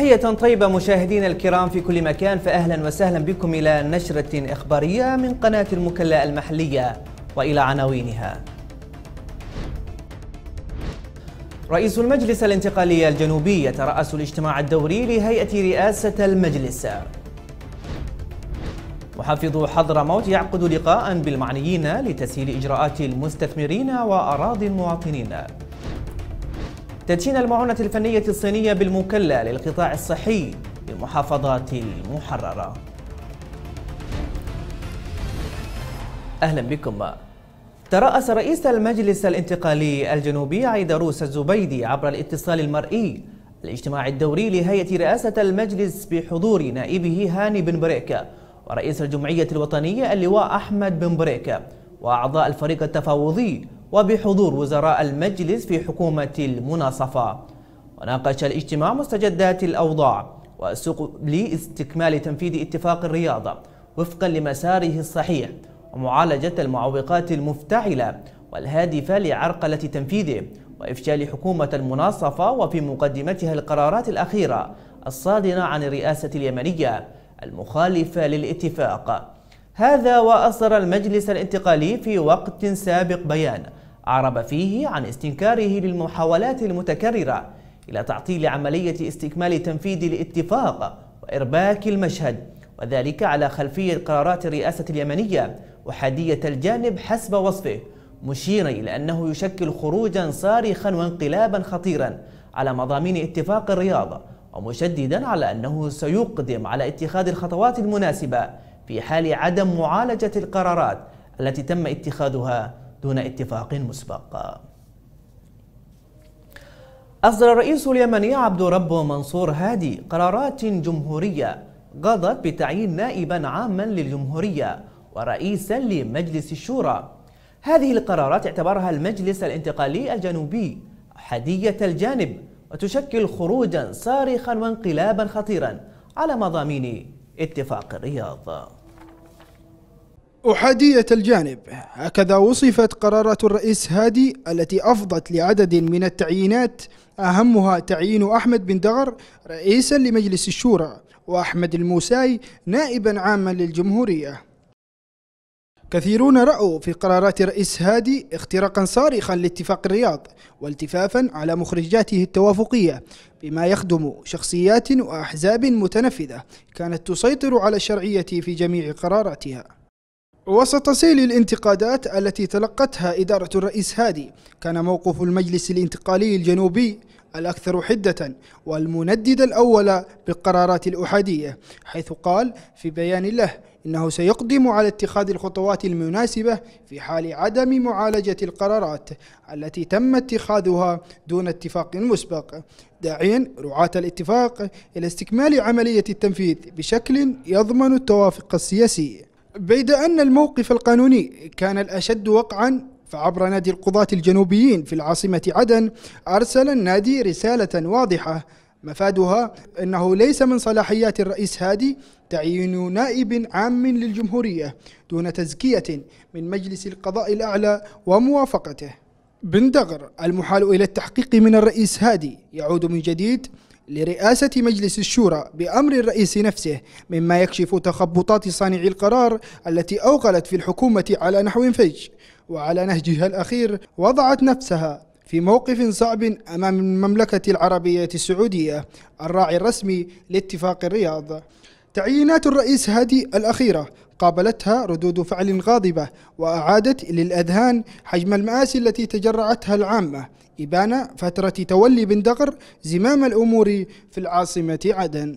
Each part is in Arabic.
تحية طيبة مشاهدينا الكرام في كل مكان فأهلا وسهلا بكم إلى نشرة إخبارية من قناة المكلا المحلية وإلى عناوينها رئيس المجلس الانتقالي الجنوبي يترأس الاجتماع الدوري لهيئة رئاسة المجلس محافظ حضرموت يعقد لقاء بالمعنيين لتسهيل إجراءات المستثمرين وأراضي المواطنين تدشين المعونة الفنية الصينية بالمكلة للقطاع الصحي للمحافظات المحررة أهلا بكم ترأس رئيس المجلس الانتقالي الجنوبي عيدروس الزبيدي عبر الاتصال المرئي الاجتماع الدوري لهيئة رئاسة المجلس بحضور نائبه هاني بن بريكة ورئيس الجمعية الوطنية اللواء أحمد بن بريكة وأعضاء الفريق التفاوضي وبحضور وزراء المجلس في حكومة المناصفة وناقش الاجتماع مستجدات الأوضاع والسوق لاستكمال تنفيذ اتفاق الرياضة وفقا لمساره الصحيح ومعالجة المعوقات المفتعلة والهادفة لعرقلة تنفيذه وإفشال حكومة المناصفة وفي مقدمتها القرارات الأخيرة الصادرة عن الرئاسة اليمنية المخالفة للاتفاق هذا وأصدر المجلس الانتقالي في وقت سابق بيان عرب فيه عن استنكاره للمحاولات المتكررة إلى تعطيل عملية استكمال تنفيذ الاتفاق وإرباك المشهد وذلك على خلفية قرارات الرئاسة اليمنية أحادية الجانب حسب وصفه مشيرا إلى أنه يشكل خروجا صارخا وانقلابا خطيرا على مضامين اتفاق الرياض ومشددا على أنه سيقدم على اتخاذ الخطوات المناسبة في حال عدم معالجة القرارات التي تم اتخاذها دون اتفاق مسبق أصدر الرئيس اليمني عبد رب منصور هادي قرارات جمهورية قضت بتعيين نائبا عاما للجمهورية ورئيسا لمجلس الشورى هذه القرارات اعتبرها المجلس الانتقالي الجنوبي حدية الجانب وتشكل خروجا صارخا وانقلابا خطيرا على مضامين اتفاق الرياض أحادية الجانب هكذا وصفت قرارات الرئيس هادي التي أفضت لعدد من التعيينات أهمها تعيين أحمد بن دغر رئيسا لمجلس الشورى وأحمد الموساي نائبا عاما للجمهورية كثيرون رأوا في قرارات رئيس هادي اختراقا صارخا لاتفاق الرياض والتفافا على مخرجاته التوافقية بما يخدم شخصيات وأحزاب متنفذة كانت تسيطر على الشرعية في جميع قراراتها وسط سيل الانتقادات التي تلقتها إدارة الرئيس هادي كان موقف المجلس الانتقالي الجنوبي الأكثر حدة والمندد الأول بالقرارات الأحادية حيث قال في بيان له إنه سيقدم على اتخاذ الخطوات المناسبة في حال عدم معالجة القرارات التي تم اتخاذها دون اتفاق مسبق داعيا رعاة الاتفاق إلى استكمال عملية التنفيذ بشكل يضمن التوافق السياسي بيد أن الموقف القانوني كان الأشد وقعا فعبر نادي القضاة الجنوبيين في العاصمة عدن أرسل النادي رسالة واضحة مفادها أنه ليس من صلاحيات الرئيس هادي تعيين نائب عام للجمهورية دون تزكية من مجلس القضاء الأعلى وموافقته بندغر المحال إلى التحقيق من الرئيس هادي يعود من جديد لرئاسة مجلس الشورى بأمر الرئيس نفسه مما يكشف تخبطات صانعي القرار التي أوغلت في الحكومة على نحو فج وعلى نهجها الأخير وضعت نفسها في موقف صعب أمام المملكة العربية السعودية الراعي الرسمي لاتفاق الرياض تعيينات الرئيس هادي الأخيرة قابلتها ردود فعل غاضبة وأعادت للأذهان حجم المآسي التي تجرعتها العامة إبان فترة تولي بن دغر زمام الأمور في العاصمة عدن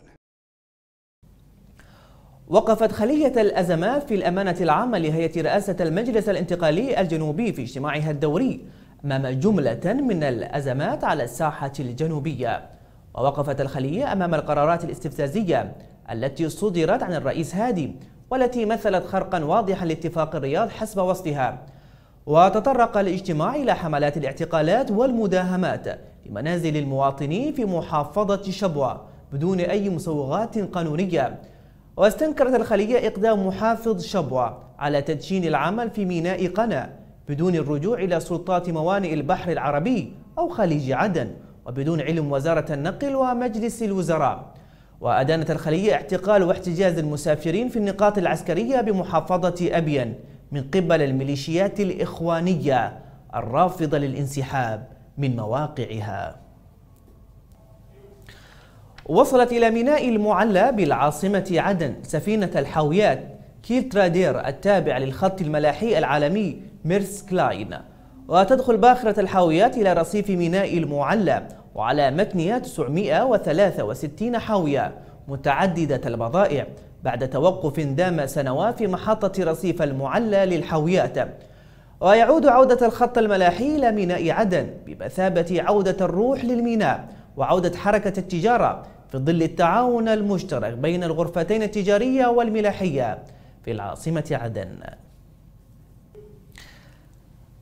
وقفت خلية الأزمات في الأمانة العامة لهيئة رئاسة المجلس الانتقالي الجنوبي في اجتماعها الدوري أمام جملة من الأزمات على الساحة الجنوبية ووقفت الخلية أمام القرارات الاستفزازية التي صدرت عن الرئيس هادي والتي مثلت خرقا واضحا لاتفاق الرياض حسب وصفها وتطرق الاجتماع إلى حملات الاعتقالات والمداهمات لمنازل المواطنين في محافظة شبوة بدون أي مسوغات قانونية واستنكرت الخلية إقدام محافظ شبوة على تدشين العمل في ميناء قنا بدون الرجوع إلى سلطات موانئ البحر العربي أو خليج عدن وبدون علم وزارة النقل ومجلس الوزراء وأدانت الخلية اعتقال واحتجاز المسافرين في النقاط العسكرية بمحافظة أبين من قبل الميليشيات الإخوانية الرافضة للانسحاب من مواقعها وصلت إلى ميناء المعلى بالعاصمة عدن سفينة الحاويات كيلترادير التابع للخط الملاحي العالمي ميرس كلاين وتدخل باخرة الحاويات إلى رصيف ميناء المعلى وعلى متنها 963 حاوية متعددة البضائع بعد توقف دام سنوات في محطة رصيف المعلى للحاويات ويعود عودة الخط الملاحي إلى ميناء عدن بمثابة عودة الروح للميناء وعودة حركة التجارة في ظل التعاون المشترك بين الغرفتين التجارية والملاحية في العاصمة عدن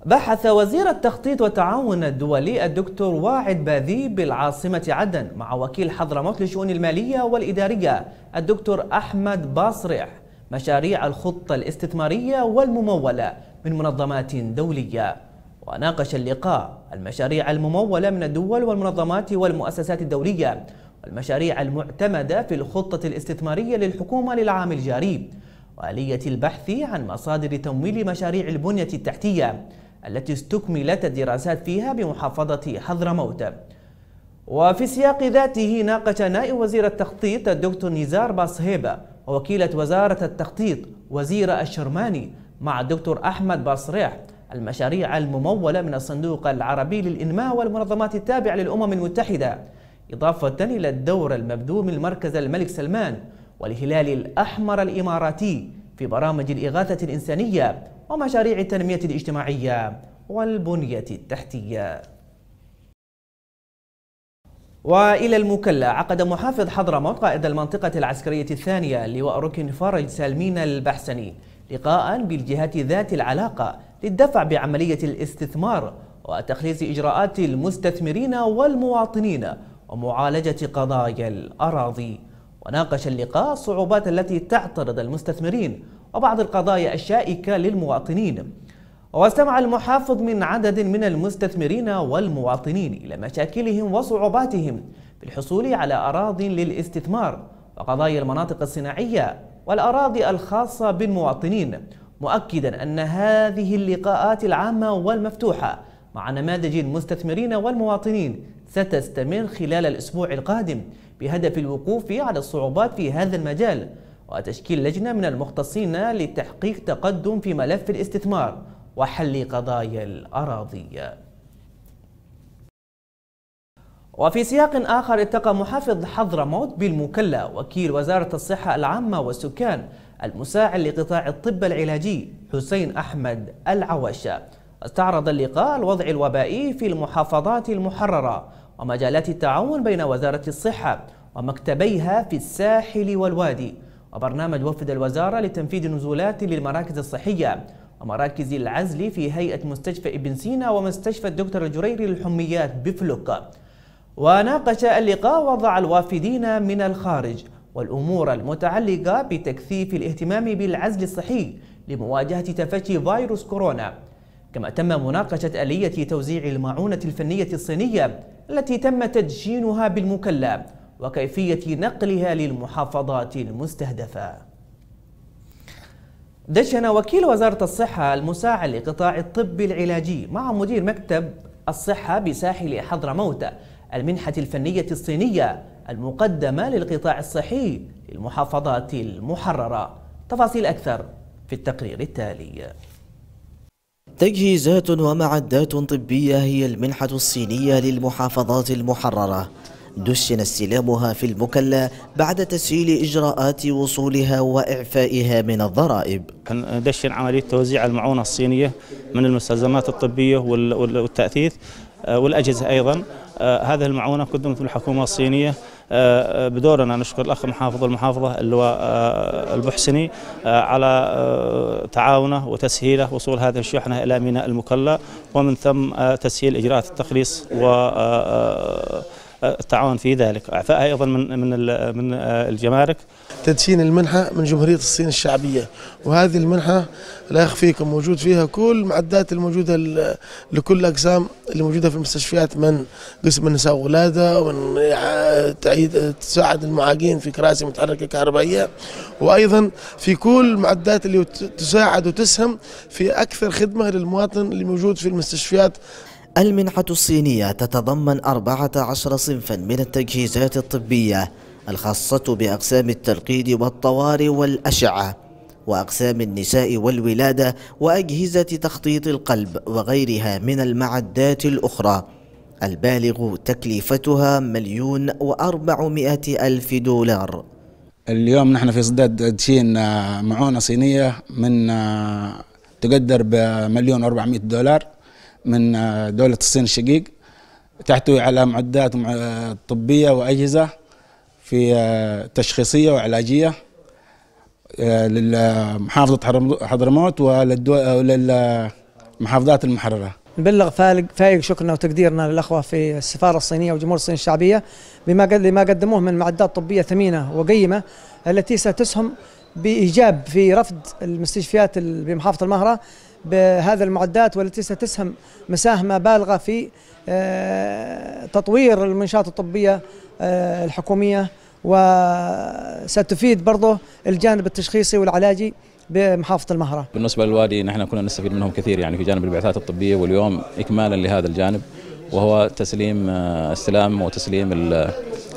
بحث وزير التخطيط والتعاون الدولي الدكتور واعد باذي بالعاصمة عدن مع وكيل حضرموت للشؤون المالية والإدارية الدكتور أحمد باصرح مشاريع الخطة الاستثمارية والممولة من منظمات دولية وناقش اللقاء المشاريع الممولة من الدول والمنظمات والمؤسسات الدولية والمشاريع المعتمدة في الخطة الاستثمارية للحكومة للعام الجاري وآلية البحث عن مصادر تمويل مشاريع البنية التحتية التي استكملت الدراسات فيها بمحافظة حضرموت وفي سياق ذاته ناقش نائب وزير التخطيط الدكتور نزار باصهيبة ووكيلة وزارة التخطيط وزير الشرماني مع الدكتور أحمد باصريح المشاريع الممولة من الصندوق العربي للإنماء والمنظمات التابعة للأمم المتحدة إضافة إلى الدور المبذول من مركز الملك سلمان والهلال الأحمر الإماراتي في برامج الإغاثة الإنسانية ومشاريع التنمية الاجتماعية والبنية التحتية وإلى المكلا عقد محافظ حضرموت قائد المنطقة العسكرية الثانية لواء ركن فرج سالمين البحسني لقاء بالجهات ذات العلاقة للدفع بعملية الاستثمار وتخليص إجراءات المستثمرين والمواطنين ومعالجة قضايا الأراضي وناقش اللقاء الصعوبات التي تعترض المستثمرين وبعض القضايا الشائكة للمواطنين واستمع المحافظ من عدد من المستثمرين والمواطنين إلى مشاكلهم وصعوباتهم في الحصول على أراض للاستثمار وقضايا المناطق الصناعية والأراضي الخاصة بالمواطنين مؤكدا أن هذه اللقاءات العامة والمفتوحة مع نماذج المستثمرين والمواطنين ستستمر خلال الأسبوع القادم بهدف الوقوف على الصعوبات في هذا المجال وتشكيل لجنة من المختصين لتحقيق تقدم في ملف الاستثمار وحل قضايا الأراضي وفي سياق آخر التقى محافظ حضرموت بالمكلا وكيل وزارة الصحة العامة والسكان المساعد لقطاع الطب العلاجي حسين أحمد العوشة استعرض اللقاء الوضع الوبائي في المحافظات المحررة ومجالات التعاون بين وزارة الصحة ومكتبيها في الساحل والوادي وبرنامج وفد الوزارة لتنفيذ نزولات للمراكز الصحية ومراكز العزل في هيئة مستشفى ابن سينا ومستشفى الدكتور الجريري للحميات بفلوك وناقش اللقاء وضع الوافدين من الخارج والأمور المتعلقة بتكثيف الاهتمام بالعزل الصحي لمواجهة تفشي فيروس كورونا كما تم مناقشة آلية توزيع المعونة الفنية الصينية التي تم تدشينها بالمكلا وكيفية نقلها للمحافظات المستهدفة دشن وكيل وزارة الصحة المساعد لقطاع الطب العلاجي مع مدير مكتب الصحة بساحل حضرموت المنحة الفنية الصينية المقدمة للقطاع الصحي للمحافظات المحررة تفاصيل أكثر في التقرير التالي تجهيزات ومعدات طبية هي المنحة الصينية للمحافظات المحررة دشن استلامها في المكلا بعد تسهيل إجراءات وصولها وإعفائها من الضرائب دشن عملية توزيع المعونة الصينية من المستلزمات الطبية والتأثيث آه، والأجهزة أيضا آه، هذه المعونة قدمت من الحكومة الصينية آه، بدورنا نشكر الأخ محافظ المحافظة اللواء البحسني على تعاونه وتسهيله وصول هذه الشحنة إلى ميناء المكلا ومن ثم تسهيل إجراءات التخليص و التعاون في ذلك اعفائها ايضا من من من آه، الجمارك تدشين المنحه من جمهوريه الصين الشعبيه وهذه المنحه لا يخفيكم موجود فيها كل المعدات الموجوده لكل الاقسام اللي موجوده في المستشفيات من قسم النساء والولاده ومن تعيد تساعد المعاقين في كراسي متحركه كهربائيه وايضا في كل المعدات اللي تساعد وتسهم في اكثر خدمه للمواطن اللي موجود في المستشفيات المنحة الصينية تتضمن 14 صنفا من التجهيزات الطبية الخاصة بأقسام التلقيد والطوارئ والأشعة وأقسام النساء والولادة وأجهزة تخطيط القلب وغيرها من المعدات الأخرى البالغ تكلفتها مليون وأربعمائة ألف دولار اليوم نحن في صداد تشين معونة صينية من تقدر بمليون وأربعمائة دولار من آه، دولة الصين الشقيق تحتوي على معدات طبية وأجهزة في آه، تشخيصية وعلاجية آه، لمحافظة حضرموت وللمحافظات المحررة نبلغ فايق شكرنا وتقديرنا للأخوة في السفارة الصينية وجمهور الصين الشعبية بما قدموه من معدات طبية ثمينة وقيمة التي ستسهم بإيجاب في رفض المستشفيات بمحافظة المهرة بهذه المعدات والتي ستسهم مساهمة بالغة في آه، تطوير المنشآت الطبية آه، الحكومية وستفيد برضه الجانب التشخيصي والعلاجي بمحافظه المهره. بالنسبه للوادي نحن كنا نستفيد منهم كثير يعني في جانب البعثات الطبيه واليوم اكمالا لهذا الجانب وهو تسليم آه، استلام وتسليم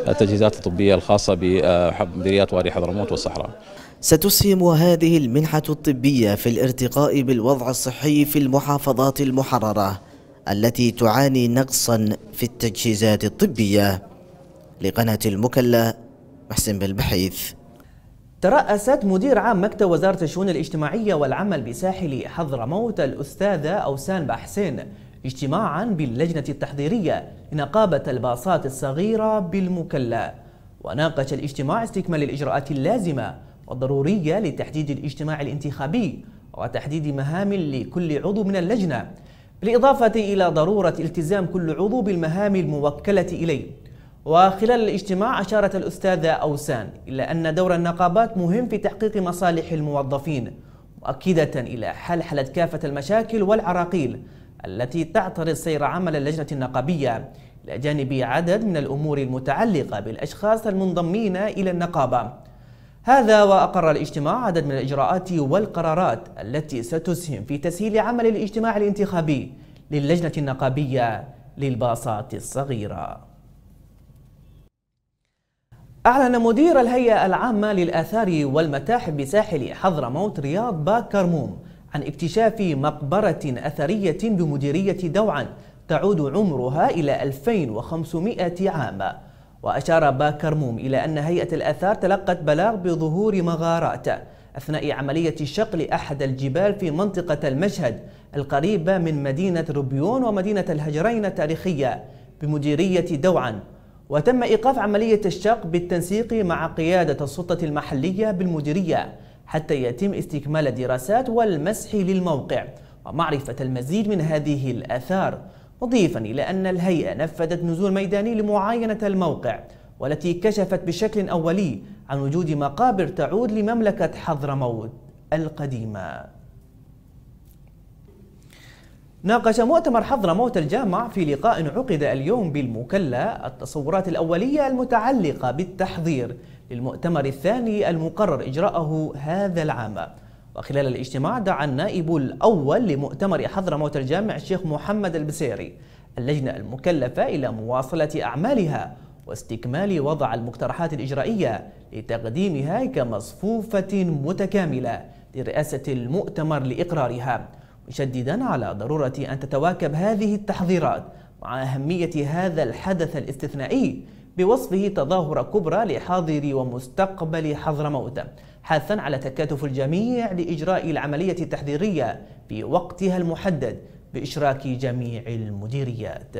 التجهيزات الطبيه الخاصه بمديريات وادي حضرموت والصحراء. ستسهم هذه المنحة الطبية في الارتقاء بالوضع الصحي في المحافظات المحررة التي تعاني نقصا في التجهيزات الطبية لقناة المكلة محسن بالبحيث ترأست مدير عام مكتب وزارة الشؤون الاجتماعية والعمل بساحل حضرموت الأستاذة أوسان بحسين اجتماعا باللجنة التحضيرية لنقابة الباصات الصغيرة بالمكلة وناقش الاجتماع استكمال الإجراءات اللازمة والضرورية لتحديد الاجتماع الانتخابي وتحديد مهام لكل عضو من اللجنة بالإضافة إلى ضرورة التزام كل عضو بالمهام الموكلة إليه وخلال الاجتماع أشارت الأستاذة أوسان إلى أن دور النقابات مهم في تحقيق مصالح الموظفين مؤكدة إلى حلحلة كافة المشاكل والعراقيل التي تعترض سير عمل اللجنة النقابية إلى جانب عدد من الأمور المتعلقة بالأشخاص المنضمين إلى النقابة هذا وأقر الاجتماع عدد من الإجراءات والقرارات التي ستسهم في تسهيل عمل الاجتماع الانتخابي للجنة النقابية للباصات الصغيرة أعلن مدير الهيئة العامة للآثار والمتاحف بساحل حضرموت رياض باك كرموم عن اكتشاف مقبرة أثرية بمديرية دوعا تعود عمرها إلى 2500 عام وأشار باكرموم إلى أن هيئة الأثار تلقت بلاغ بظهور مغارات أثناء عملية شق لأحد الجبال في منطقة المشهد القريبة من مدينة ربيون ومدينة الهجرين التاريخية بمديرية دوعا وتم إيقاف عملية الشق بالتنسيق مع قيادة السلطة المحلية بالمديرية حتى يتم استكمال الدراسات والمسح للموقع ومعرفة المزيد من هذه الآثار مضيفا إلى أن الهيئة نفذت نزول ميداني لمعاينة الموقع والتي كشفت بشكل أولي عن وجود مقابر تعود لمملكة حضرموت القديمة ناقش مؤتمر حضرموت الجامع في لقاء عقد اليوم بالمكلا التصورات الأولية المتعلقة بالتحضير للمؤتمر الثاني المقرر إجراءه هذا العام وخلال الاجتماع دعا النائب الأول لمؤتمر حضرموت الجامع الشيخ محمد البسيري اللجنة المكلفة إلى مواصلة أعمالها واستكمال وضع المقترحات الإجرائية لتقديمها كمصفوفة متكاملة لرئاسة المؤتمر لإقرارها مشددا على ضرورة أن تتواكب هذه التحضيرات مع أهمية هذا الحدث الاستثنائي بوصفه تظاهرة كبرى لحاضر ومستقبل حضرموت حثا على تكاتف الجميع لإجراء العملية التحذيرية في وقتها المحدد بإشراك جميع المديريات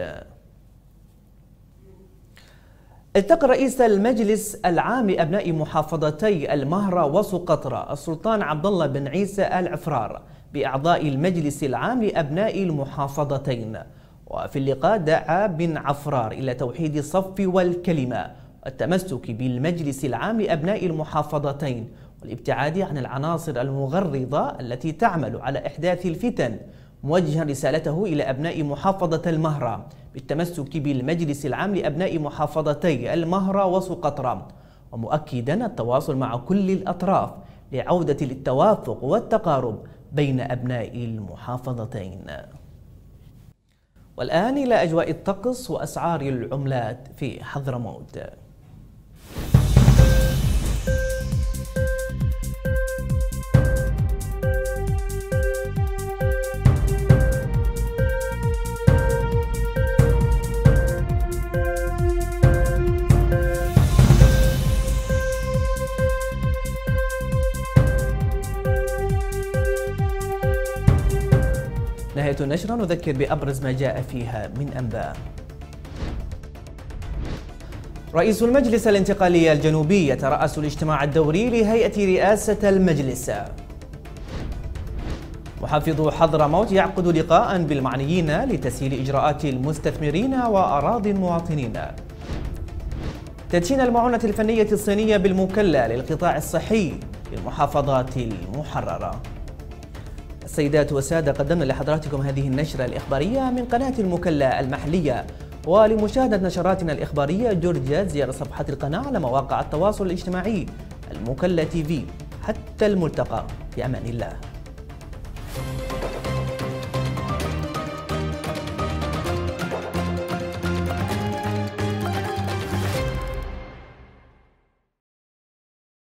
التقى رئيس المجلس العام أبناء محافظتي المهرة وسقطرى السلطان عبد الله بن عيسى العفرار بأعضاء المجلس العام لأبناء المحافظتين وفي اللقاء دعا بن عفرار إلى توحيد الصف والكلمة التمسك بالمجلس العام لأبناء المحافظتين والابتعاد عن العناصر المغرضة التي تعمل على إحداث الفتن موجها رسالته إلى أبناء محافظة المهرة بالتمسك بالمجلس العام لأبناء محافظتي المهرة وسقطرى ومؤكدا التواصل مع كل الأطراف لعودة للتوافق والتقارب بين أبناء المحافظتين والآن إلى أجواء الطقس وأسعار العملات في حضرموت نهاية النشرة نذكر بأبرز ما جاء فيها من أنباء رئيس المجلس الانتقالي الجنوبي يترأس الاجتماع الدوري لهيئة رئاسة المجلس محافظ حضرموت يعقد لقاء بالمعنيين لتسهيل إجراءات المستثمرين وأراضي المواطنين تدشين المعونة الفنية الصينية بالمكلة للقطاع الصحي للمحافظات المحررة السيدات والسادة قدمنا لحضراتكم هذه النشرة الإخبارية من قناة المكلا المحلية ولمشاهدة نشراتنا الإخبارية جورجيا زيارة صفحة القناة على مواقع التواصل الاجتماعي المكلا تي في حتى الملتقى في أمان الله